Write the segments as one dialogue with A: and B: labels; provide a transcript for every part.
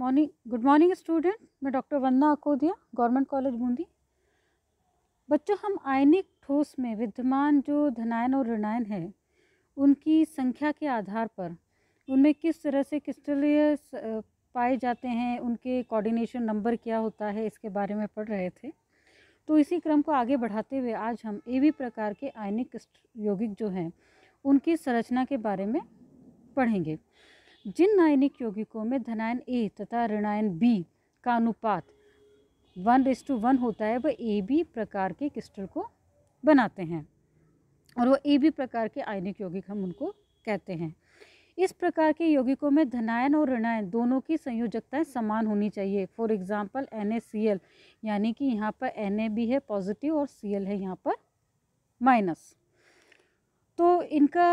A: morning good morning student मैं doctor Vandana Akodiya government college Bundi बच्चों हम आयनिक ठोस में विद्यमान जो धनायन और ऋणायन है उनकी संख्या के आधार पर उनमें किस तरह से क्रिस्टलीय पाए जाते हैं उनके कोऑर्डिनेशन नंबर क्या होता है इसके बारे में पढ़ रहे थे तो इसी क्रम को आगे बढ़ाते हुए आज हम ए भी प्रकार के आयनिक यौगिक जो हैं उनकी संरचना के बारे में पढ़ेंगे जिन नायनिक यौगिकों में धनायन ए तथा ऋणायन बी का अनुपात वन रेस टू वन होता है वह ए बी प्रकार के क्रिस्टल को बनाते हैं और वह ए बी प्रकार के आयनिक यौगिक हम उनको कहते हैं इस प्रकार के यौगिकों में धनायन और ऋणायन दोनों की संयोजकताएं समान होनी चाहिए for example N A C L यानी कि यहाँ पर एन ए भी है पॉजिटिव और सी एल है यहाँ पर माइनस तो इनका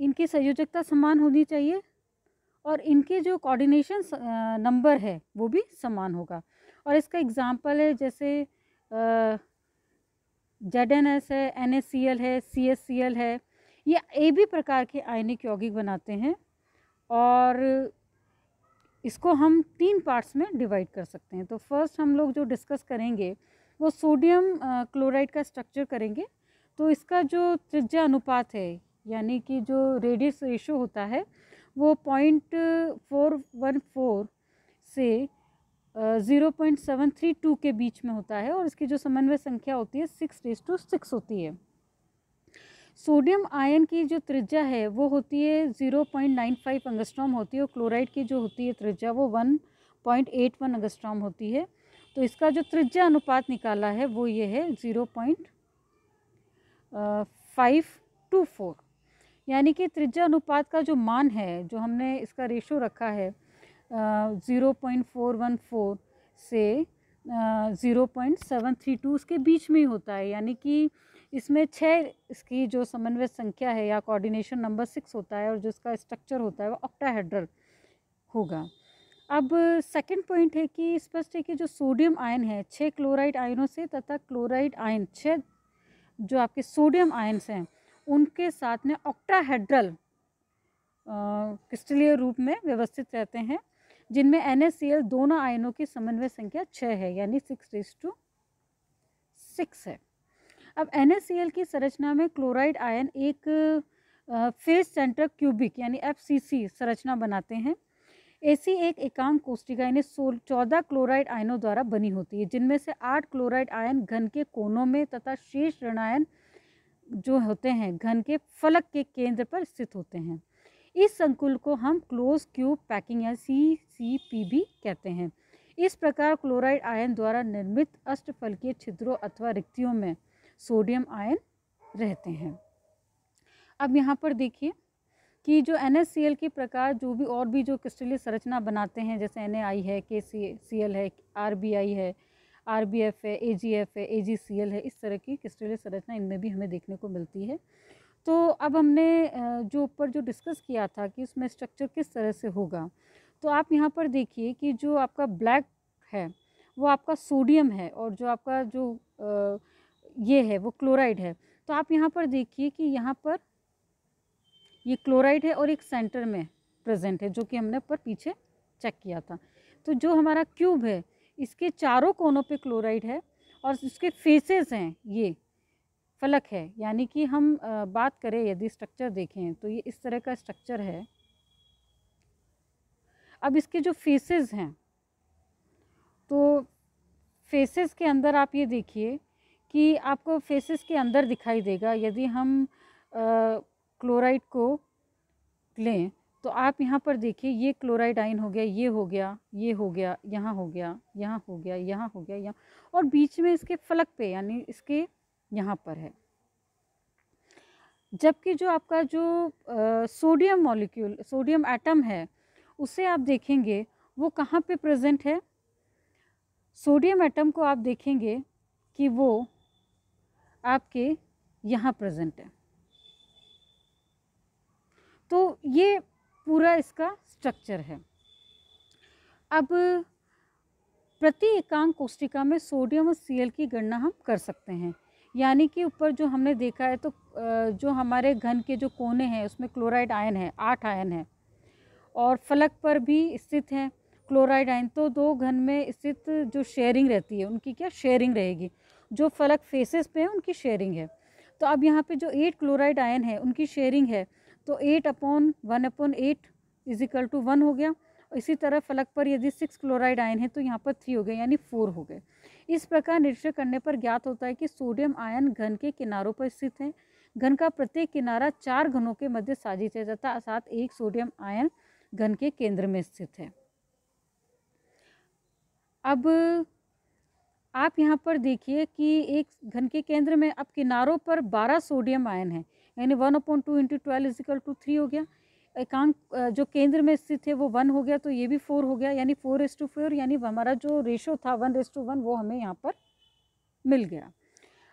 A: इनकी संयोजकता समान होनी चाहिए और इनके जो कोऑर्डिनेशन नंबर है वो भी समान होगा और इसका एग्ज़ाम्पल है जैसे जेड एन एस है एन एस सी एल है सी एस सी एल है ये ए भी प्रकार के आयनिक यौगिक बनाते हैं और इसको हम तीन पार्ट्स में डिवाइड कर सकते हैं तो फर्स्ट हम लोग जो डिस्कस करेंगे वो सोडियम क्लोराइड का स्ट्रक्चर करेंगे तो इसका जो त्रिज्या अनुपात है यानी कि जो रेडियस रेशो होता है वो पॉइंट फोर वन फोर से zero point seven three two के बीच में होता है और इसकी जो समन्वय संख्या होती है सिक्स रेस टू सिक्स होती है सोडियम आयन की जो त्रिज्या है वो होती है zero point nine five angstrom होती है और क्लोराइड की जो होती है त्रिज्या वो one point eight one angstrom होती है तो इसका जो त्रिज्या अनुपात निकाला है वो ये है zero point five two four यानी कि त्रिज्या अनुपात का जो मान है जो हमने इसका रेशो रखा है zero point four one four से zero point seven three two उसके बीच में ही होता है यानी कि इसमें छः इसकी जो समन्वय संख्या है या कोऑर्डिनेशन नंबर सिक्स होता है और जो इसका स्ट्रक्चर होता है वो ऑक्टाहेड्रल होगा अब सेकंड पॉइंट है कि स्पष्ट है कि जो सोडियम आयन है छः क्लोराइड आयनों से तथा क्लोराइड आयन छः जो आपके सोडियम आयन्स हैं उनके साथ में ऑक्टाहेड्रल क्रिस्टलीय रूप में व्यवस्थित रहते हैं जिनमें एन दोनों आयनों की समन्वय संख्या छः है यानी सिक्स रेस टू सिक्स है अब एन की संरचना में क्लोराइड आयन एक फेस सेंटर क्यूबिक यानी एफ संरचना बनाते हैं ऐसी एक एकांक कोष्टिका यानी सोल चौदह क्लोराइड आयनों द्वारा बनी होती है जिनमें से आठ क्लोराइड आयन घन के कोनों में तथा शेष ऋणायन जो होते हैं घन के फलक के केंद्र पर स्थित होते हैं इस संकुल को हम क्लोज क्यूब पैकिंग या सी सी पी भी कहते हैं इस प्रकार क्लोराइड आयन द्वारा निर्मित अष्टफलकीय छिद्रों अथवा रिक्तियों में सोडियम आयन रहते हैं अब यहाँ पर देखिए कि जो एन के प्रकार जो भी और भी जो क्रिस्टलीय संरचना बनाते हैं जैसे एन है के सी है आर है आर बी एफ है ए जी एफ है ए जी सी एल है इस तरह की क्रिस्टलीय संरचना इनमें भी हमें देखने को मिलती है तो अब हमने जो ऊपर जो डिस्कस किया था कि उसमें स्ट्रक्चर किस तरह से होगा तो आप यहाँ पर देखिए कि जो आपका ब्लैक है वो आपका सोडियम है और जो आपका जो ये है वो क्लोराइड है तो आप यहाँ पर देखिए कि यहाँ पर ये क्लोराइड है और एक सेंटर में प्रेजेंट है जो कि हमने ऊपर पीछे चेक किया था तो जो हमारा क्यूब है इसके चारों कोनों पे क्लोराइड है और इसके फेसेस हैं ये फलक है यानी कि हम बात करें यदि स्ट्रक्चर देखें तो ये इस तरह का स्ट्रक्चर है अब इसके जो फेसेस हैं तो फेसेस के अंदर आप ये देखिए कि आपको फेसेस के अंदर दिखाई देगा यदि हम क्लोराइड को लें तो आप यहाँ पर देखिए ये क्लोराइड आयन हो गया ये हो गया ये हो गया यहाँ हो गया यहाँ हो गया यहाँ हो गया यहाँ और बीच में इसके फलक पे यानी इसके यहाँ पर है जबकि जो आपका जो आ, सोडियम मॉलिक्यूल सोडियम एटम है उसे आप देखेंगे वो कहाँ पे प्रेजेंट है सोडियम एटम को आप देखेंगे कि वो आपके यहाँ प्रेजेंट है तो ये पूरा इसका स्ट्रक्चर है अब प्रति एकांक कोष्टिका में सोडियम और सीएल की गणना हम कर सकते हैं यानी कि ऊपर जो हमने देखा है तो जो हमारे घन के जो कोने हैं उसमें क्लोराइड आयन है आठ आयन है और फलक पर भी स्थित है क्लोराइड आयन तो दो घन में स्थित जो शेयरिंग रहती है उनकी क्या शेयरिंग रहेगी जो फलक फेसेस पे है उनकी शेयरिंग है तो अब यहाँ पे जो एट क्लोराइड आयन है उनकी शेयरिंग है तो eight upon one upon eight is equal to one हो गया इसी तरह फलक पर यदि सिक्स क्लोराइड आयन है तो यहाँ पर थ्री हो गए यानी फोर हो गए इस प्रकार निरीक्षण करने पर ज्ञात होता है कि सोडियम आयन घन के किनारों पर स्थित है घन का प्रत्येक किनारा चार घनों के मध्य साजिश है तथा साथ एक सोडियम आयन घन के केंद्र में स्थित है अब आप यहाँ पर देखिए कि एक घन के केंद्र में अब किनारों पर बारह सोडियम आयन है यानी one upon two into twelve is equal to three हो गया एकांक जो केंद्र में स्थित है वो वन हो गया तो ये भी फोर हो गया यानी फोर एस टू फोर यानी हमारा जो रेशो था वन एस टू वन वो हमें यहाँ पर मिल गया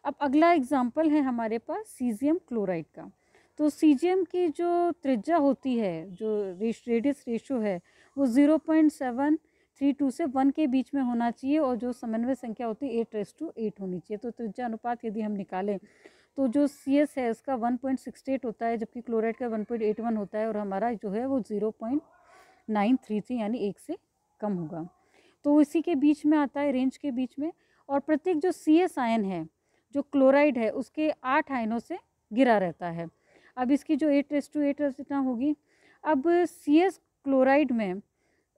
A: अब अगला एग्जाम्पल है हमारे पास सीजियम क्लोराइड का तो सीजियम की जो त्रिज्या होती है जो रेश, रेडियस रेशो है वो zero point seven three two से वन के बीच में होना चाहिए और जो समन्वय संख्या होती है एट रेस टू एट होनी चाहिए तो त्रिज्या अनुपात यदि हम निकालें तो जो सी एस है इसका वन पॉइंट सिक्सटी एट होता है जबकि क्लोराइड का वन पॉइंट एट वन होता है और हमारा जो है वो zero point nine three three यानी एक से कम होगा तो इसी के बीच में आता है रेंज के बीच में और प्रत्येक जो सी एस आयन है जो क्लोराइड है उसके आठ आयनों से गिरा रहता है अब इसकी जो एट एस टू एट रचना होगी अब सी एस क्लोराइड में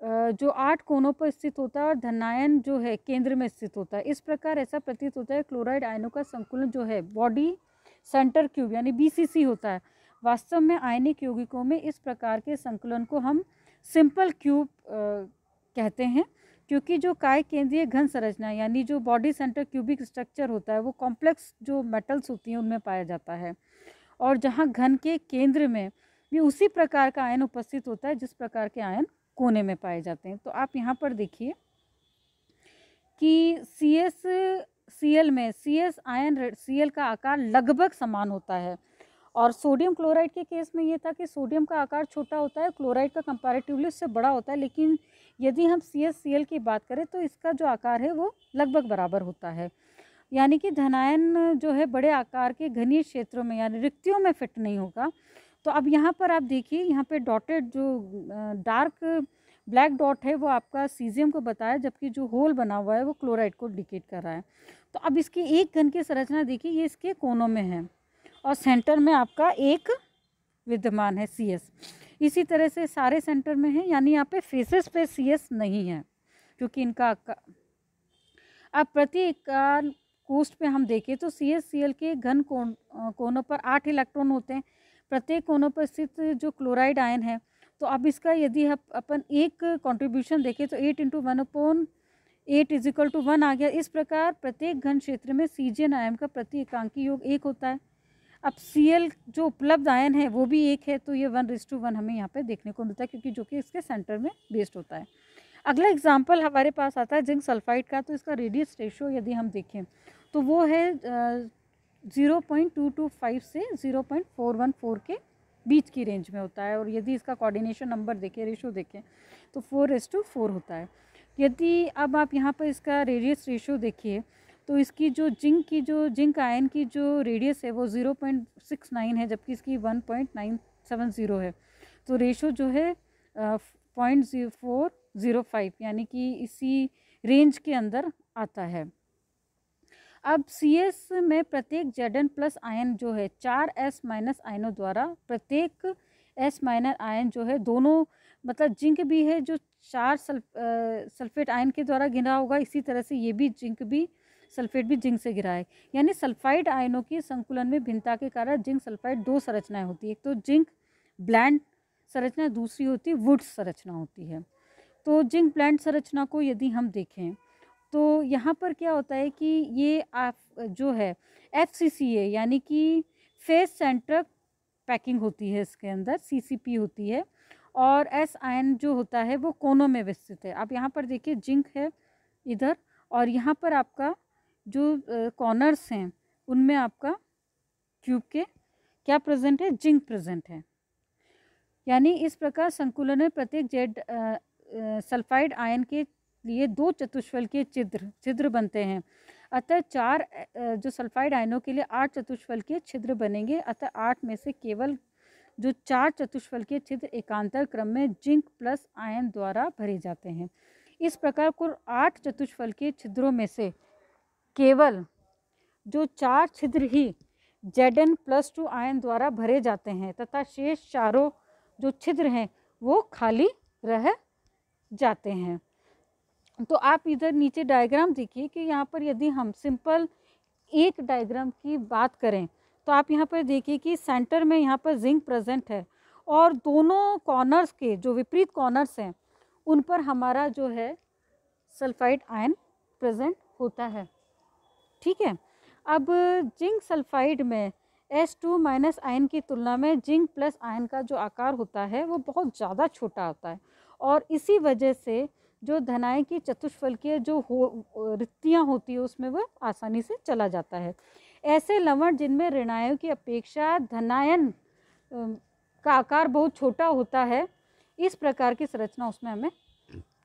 A: जो आठ कोनों पर स्थित होता है और धनायन जो है केंद्र में स्थित होता है इस प्रकार ऐसा प्रतीत होता है क्लोराइड आयनों का संकुलन जो है बॉडी सेंटर क्यूब यानी बीसीसी होता है वास्तव में आयनिक यौगिकों में इस प्रकार के संकुलन को हम सिंपल क्यूब कहते हैं क्योंकि जो काय केंद्रीय घन संरचना यानी जो बॉडी सेंटर क्यूबिक स्ट्रक्चर होता है वो कॉम्प्लेक्स जो मेटल्स होती हैं उनमें पाया जाता है और जहाँ घन के केंद्र में भी उसी प्रकार का आयन उपस्थित होता है जिस प्रकार के आयन कोने में पाए जाते हैं तो आप यहाँ पर देखिए कि सी एस सी एल में सी एस आयन सी एल का आकार लगभग समान होता है और सोडियम क्लोराइड के केस में ये था कि सोडियम का आकार छोटा होता है क्लोराइड का कंपैरेटिवली उससे बड़ा होता है लेकिन यदि हम सी एस सी एल की बात करें तो इसका जो आकार है वो लगभग बराबर होता है यानी कि धनायन जो है बड़े आकार के घनीय क्षेत्रों में यानी रिक्तियों में फिट नहीं होगा तो अब यहाँ पर आप देखिए यहाँ पे डॉटेड जो डार्क ब्लैक डॉट है वो आपका सीजियम को बताया जबकि जो होल बना हुआ है वो क्लोराइड को डिकेट कर रहा है तो अब इसकी एक घन की संरचना देखिए ये इसके कोनों में है और सेंटर में आपका एक विद्यमान है सी इसी तरह से सारे सेंटर में है यानी यहाँ पे फेसेस पे सी नहीं है क्योंकि इनका अब प्रति कोस्ट पे हम देखें तो सी के घन कोण कोनों पर आठ इलेक्ट्रॉन होते हैं प्रत्येक कोनों पर स्थित जो क्लोराइड आयन है तो अब इसका यदि अपन एक कंट्रीब्यूशन देखें तो eight into one upon eight is equal to one आ गया इस प्रकार प्रत्येक घन क्षेत्र में सी जी आयन का प्रति एकांकी योग एक होता है अब सी एल जो उपलब्ध आयन है वो भी एक है तो ये वन रिज टू वन हमें यहाँ पे देखने को मिलता है क्योंकि जो कि इसके सेंटर में बेस्ड होता है अगला एग्जाम्पल हमारे पास आता है जिंक सल्फाइड का तो इसका रेडियस रेशो यदि हम देखें तो वो है 0.225 से 0.414 के बीच की रेंज में होता है और यदि इसका कोऑर्डिनेशन नंबर देखें रेशो देखें तो फोर एस टू फोर होता है यदि अब आप यहाँ पर इसका रेडियस रेशो देखिए तो इसकी जो जिंक की जो जिंक आयन की जो रेडियस है वो ज़ीरो पॉइंट सिक्स नाइन है जबकि इसकी one point nine seven zero है तो रेशो जो है point zero four zero five यानी कि इसी रेंज के अंदर आता है अब सी एस में प्रत्येक जेड एन प्लस आयन जो है चार एस माइनस आयनों द्वारा प्रत्येक एस माइनर आयन जो है दोनों मतलब जिंक भी है जो चार सल्फ सल्फेट आयन के द्वारा घिरा होगा इसी तरह से ये भी जिंक भी सल्फेट भी जिंक से घिरा है यानी सल्फाइड आयनों के संकुलन में भिन्नता के कारण जिंक सल्फाइड दो संरचनाएं होती है एक तो जिंक ब्लैंड संरचना दूसरी होती है वुड संरचना होती है तो जिंक ब्लैंड संरचना को यदि हम देखें तो यहाँ पर क्या होता है कि ये आप जो है एफ सी सी ए यानी कि फेस सेंट्रक पैकिंग होती है इसके अंदर सी सी पी होती है और एस आयन जो होता है वो कोनों में विस्तृत है आप यहाँ पर देखिए जिंक है इधर और यहाँ पर आपका जो कॉर्नर्स हैं उनमें आपका क्यूब के क्या प्रेजेंट है जिंक प्रेजेंट है यानी इस प्रकार संकुलन में प्रत्येक जेड सल्फाइड आयन के लिए दो चतुष्फल के छिद्र छिद्र बनते हैं अतः चार जो सल्फाइड आयनों के लिए आठ चतुष्फल के छिद्र बनेंगे अतः आठ में से केवल जो चार चतुष्फल के छिद्र एकांतर क्रम में जिंक प्लस आयन द्वारा भरे जाते हैं इस प्रकार कुल आठ चतुष्फल के छिद्रों में से केवल जो चार छिद्र ही जेड एन प्लस टू आयन द्वारा भरे जाते हैं तथा शेष चारों जो छिद्र हैं वो खाली रह जाते हैं तो आप इधर नीचे डायग्राम देखिए कि यहाँ पर यदि हम सिंपल एक डायग्राम की बात करें तो आप यहाँ पर देखिए कि सेंटर में यहाँ पर जिंक प्रेजेंट है और दोनों कॉर्नर्स के जो विपरीत कॉर्नर्स हैं उन पर हमारा जो है सल्फाइड आयन प्रेजेंट होता है ठीक है अब जिंक सल्फाइड में एस टू माइनस आयन की तुलना में जिंक प्लस आयन का जो आकार होता है वो बहुत ज़्यादा छोटा होता है और इसी वजह से जो धनाए की चतुष्फलकीय जो हो रित्तियाँ होती है उसमें वह आसानी से चला जाता है ऐसे लवण जिनमें ऋणायों की अपेक्षा धनायन का आकार बहुत छोटा होता है इस प्रकार की संरचना उसमें हमें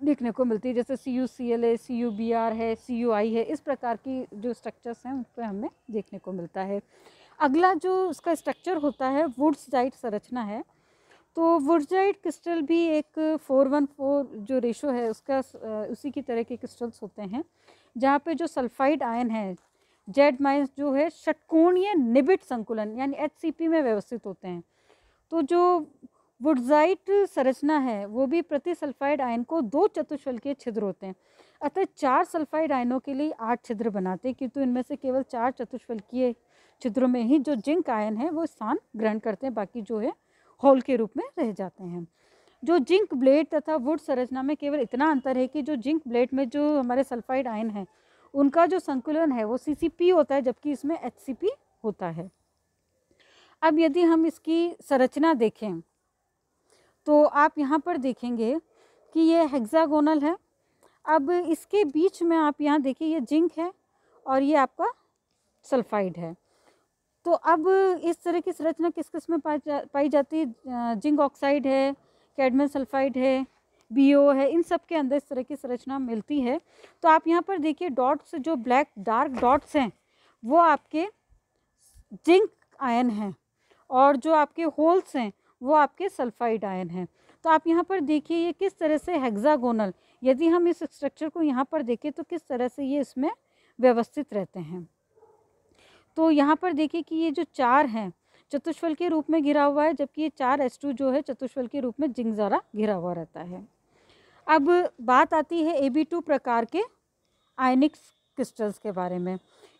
A: देखने को मिलती है जैसे सी यू सी एल है सी यू बी आर है सी यू आई है इस प्रकार की जो स्ट्रक्चर्स हैं उन पर हमें देखने को मिलता है अगला जो उसका स्ट्रक्चर होता है वुड्स डाइट संरचना है तो वुडजाइट क्रिस्टल भी एक फ़ोर वन फोर जो रेशो है उसका उसी की तरह के क्रिस्टल्स होते हैं जहाँ पे जो सल्फाइड आयन है जेड माइंस जो है षटकोणीय निबिट संकुलन यानी एच में व्यवस्थित होते हैं तो जो वुडजाइट संरचना है वो भी प्रति सल्फाइड आयन को दो चतुष्फल के छिद्र होते हैं अतः चार सल्फाइड आयनों के लिए आठ छिद्र बनाते हैं किंतु इनमें से केवल चार चतुष्फल छिद्रों में ही जो जिंक आयन है वो स्थान ग्रहण करते हैं बाकी जो है हॉल के रूप में रह जाते हैं जो जिंक ब्लेड तथा वुड संरचना में केवल इतना अंतर है कि जो जिंक ब्लेड में जो हमारे सल्फाइड आयन है उनका जो संकुलन है वो सी होता है जबकि इसमें एच होता है अब यदि हम इसकी संरचना देखें तो आप यहाँ पर देखेंगे कि ये हेक्सागोनल है अब इसके बीच में आप यहाँ देखिए ये जिंक है और ये आपका सल्फाइड है तो अब इस तरह की संरचना किस किस में पाई जा पाई जाती है जिंक ऑक्साइड है कैडमियम सल्फाइड है बी है इन सब के अंदर इस तरह की संरचना मिलती है तो आप यहाँ पर देखिए डॉट्स जो ब्लैक डार्क डॉट्स हैं वो आपके जिंक आयन हैं और जो आपके होल्स हैं वो आपके सल्फाइड आयन हैं तो आप यहाँ पर देखिए ये किस तरह से हेक्सागोनल यदि हम इस स्ट्रक्चर को यहाँ पर देखें तो किस तरह से ये इसमें व्यवस्थित रहते हैं तो यहाँ पर देखिए कि ये जो चार हैं चतुष्फल के रूप में घिरा हुआ है जबकि ये चार एस टू जो है चतुष्फल के रूप में जिंगजारा घिरा हुआ रहता है अब बात आती है ए बी टू प्रकार के आयनिक क्रिस्टल्स के बारे में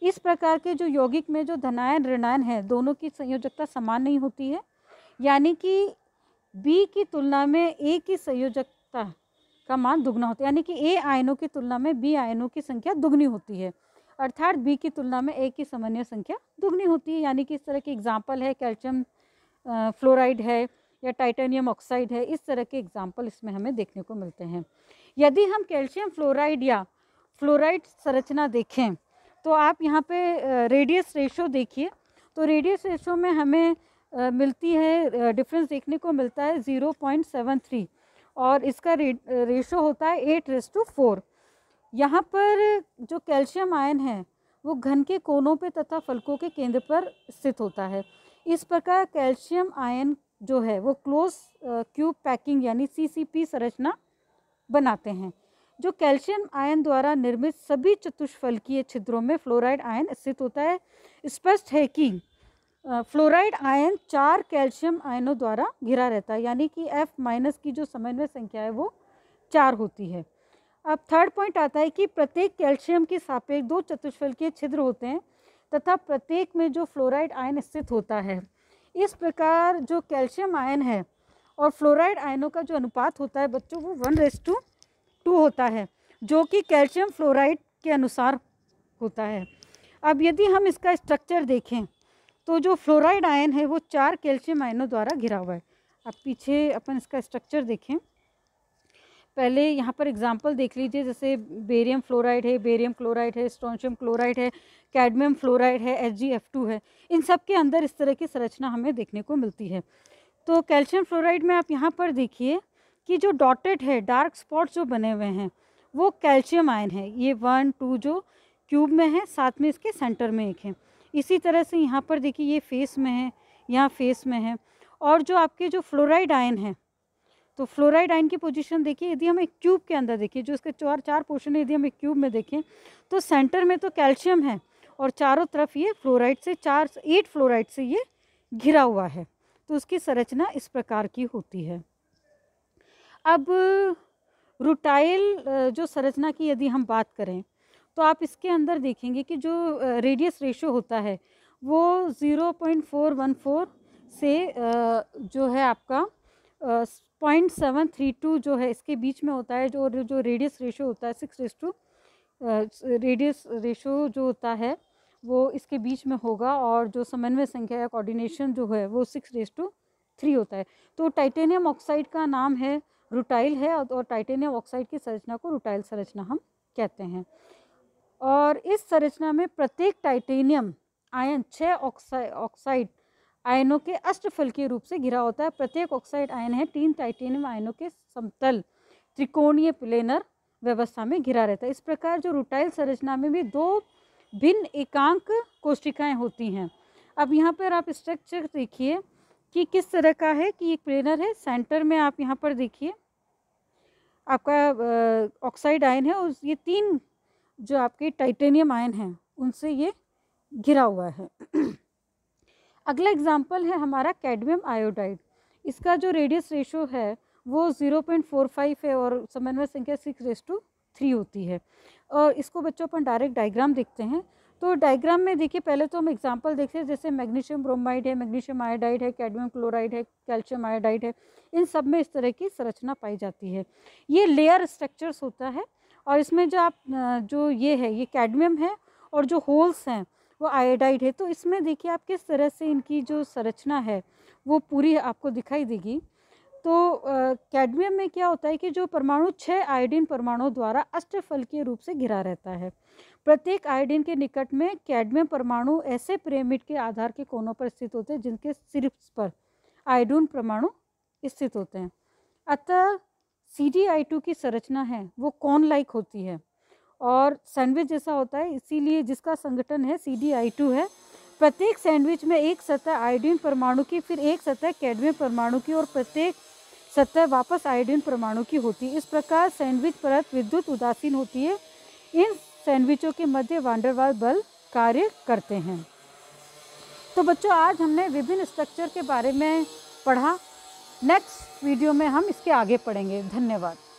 A: इस प्रकार के जो यौगिक में जो धनायन ऋणायन है दोनों की संयोजकता समान नहीं होती है यानी कि बी की तुलना में ए की संयोजकता का मान दुगना होता है यानी कि ए आयनों की तुलना में बी आयनों की संख्या दुगनी होती है अर्थात बी की तुलना में ए की समन्वय संख्या दुगनी होती है यानी कि इस तरह के एग्जाम्पल है कैल्शियम फ्लोराइड है या टाइटेनियम ऑक्साइड है इस तरह के एग्जाम्पल इसमें हमें देखने को मिलते हैं यदि हम कैल्शियम फ्लोराइड या फ्लोराइड संरचना देखें तो आप यहाँ पे रेडियस रेशो देखिए तो रेडियस रेशो में हमें मिलती है डिफरेंस देखने को मिलता है ज़ीरो पॉइंट सेवन थ्री और इसका रेशो होता है एट रेस टू फोर यहाँ पर जो कैल्शियम आयन है वो घन के कोनों पे तथा फलकों के केंद्र पर स्थित होता है इस प्रकार कैल्शियम आयन जो है वो क्लोज क्यूब पैकिंग यानी सीसीपी संरचना बनाते हैं जो कैल्शियम आयन द्वारा निर्मित सभी चतुष्फलकीय छिद्रों में फ्लोराइड आयन स्थित होता है स्पष्ट है कि फ्लोराइड आयन चार कैल्शियम आयनों द्वारा घिरा रहता है यानी कि एफ माइनस की जो समन्वय संख्या है वो चार होती है अब थर्ड पॉइंट आता है कि प्रत्येक कैल्शियम के सापेक्ष दो चतुष्फलकीय छिद्र होते हैं तथा प्रत्येक में जो फ्लोराइड आयन स्थित होता है इस प्रकार जो कैल्शियम आयन है और फ्लोराइड आयनों का जो अनुपात होता है बच्चों वो वन रेस टू टू होता है जो कि कैल्शियम फ्लोराइड के अनुसार होता है अब यदि हम इसका स्ट्रक्चर देखें तो जो फ्लोराइड आयन है वो चार कैल्शियम आयनों द्वारा घिरा हुआ है अब पीछे अपन इसका स्ट्रक्चर देखें पहले यहाँ पर एग्जाम्पल देख लीजिए जैसे बेरियम फ्लोराइड है बेरियम क्लोराइड है स्टोनशियम क्लोराइड है कैडमियम फ्लोराइड है एच है इन सब के अंदर इस तरह की संरचना हमें देखने को मिलती है तो कैल्शियम फ्लोराइड में आप यहाँ पर देखिए कि जो डॉटेड है डार्क स्पॉट्स जो बने हुए हैं वो कैल्शियम आयन है ये वन टू जो क्यूब में है साथ में इसके सेंटर में एक है इसी तरह से यहाँ पर देखिए ये फेस में है यहाँ फेस में है और जो आपके जो फ्लोराइड आयन है तो फ्लोराइड आइन की पोजीशन देखिए यदि हम एक क्यूब के अंदर देखिए जो इसके चार चार पोर्शन है यदि हम एक क्यूब में देखें तो सेंटर में तो कैल्शियम है और चारों तरफ ये फ्लोराइड से चार एट फ्लोराइड से ये घिरा हुआ है तो उसकी संरचना इस प्रकार की होती है अब रूटाइल जो संरचना की यदि हम बात करें तो आप इसके अंदर देखेंगे कि जो रेडियस रेशो होता है वो zero point four one four से जो है आपका पॉइंट सेवन थ्री टू जो है इसके बीच में होता है जो जो रेडियस रेशो होता है सिक्स रेस टू रेडियस रेशो जो होता है वो इसके बीच में होगा और जो समन्वय संख्या या कोऑर्डिनेशन जो है वो सिक्स रेस टू थ्री होता है तो टाइटेनियम ऑक्साइड का नाम है रूटाइल है और टाइटेनियम ऑक्साइड की संरचना को रूटाइल संरचना हम कहते हैं और इस संरचना में प्रत्येक टाइटेनियम आयन छः ऑक्साइड आयनों के अष्टफलकीय रूप से घिरा होता है प्रत्येक ऑक्साइड आयन है तीन टाइटेनियम आयनों के समतल त्रिकोणीय प्लेनर व्यवस्था में घिरा रहता है इस प्रकार जो रूटाइल संरचना में भी दो भिन्न एकांक कोष्टिकाएं होती हैं अब यहाँ पर आप स्ट्रक्चर देखिए कि किस तरह का है कि एक प्लेनर है सेंटर में आप यहाँ पर देखिए आपका ऑक्साइड आयन है और ये तीन जो आपके टाइटेनियम आयन हैं उनसे ये घिरा हुआ है अगला एग्जाम्पल है हमारा कैडमियम आयोडाइड इसका जो रेडियस रेशो है वो ज़ीरो पॉइंट फोर फाइव है और समन्वय संख्या सिक्स रेस टू थ्री होती है और इसको बच्चों अपन डायरेक्ट डायग्राम देखते हैं तो डायग्राम में देखिए पहले तो हम एग्जांपल देखते हैं जैसे मैग्नीशियम ब्रोमाइड है मैग्नीशियम आयोडाइड है कैडमियम क्लोराइड है कैल्शियम आयोडाइड है इन सब में इस तरह की संरचना पाई जाती है ये लेयर स्ट्रक्चर्स होता है और इसमें जो आप जो ये है ये कैडमियम है और जो होल्स हैं वो आयोडाइड है तो इसमें देखिए आप किस तरह से इनकी जो संरचना है वो पूरी आपको दिखाई देगी तो कैडमियम में क्या होता है कि जो परमाणु छः आयोडीन परमाणु द्वारा अष्टफल के रूप से घिरा रहता है प्रत्येक आयोडीन के निकट में कैडमियम परमाणु ऐसे पिरामिड के आधार के कोनों पर स्थित होते हैं जिनके सिर्फ पर आयोडून परमाणु स्थित होते हैं अतः सी डी आई टू की संरचना है वो कौन लाइक होती है और सैंडविच जैसा होता है इसीलिए जिसका संगठन है सी डी आई टू है प्रत्येक सैंडविच में एक सतह आयोडीन परमाणु की फिर एक सतह कैडमियम परमाणु की और प्रत्येक सतह वापस आयोडीन परमाणु की होती है इस प्रकार सैंडविच परत विद्युत उदासीन होती है इन सैंडविचों के मध्य वांडरवाल बल कार्य करते हैं तो बच्चों आज हमने विभिन्न स्ट्रक्चर के बारे में पढ़ा नेक्स्ट वीडियो में हम इसके आगे पढ़ेंगे धन्यवाद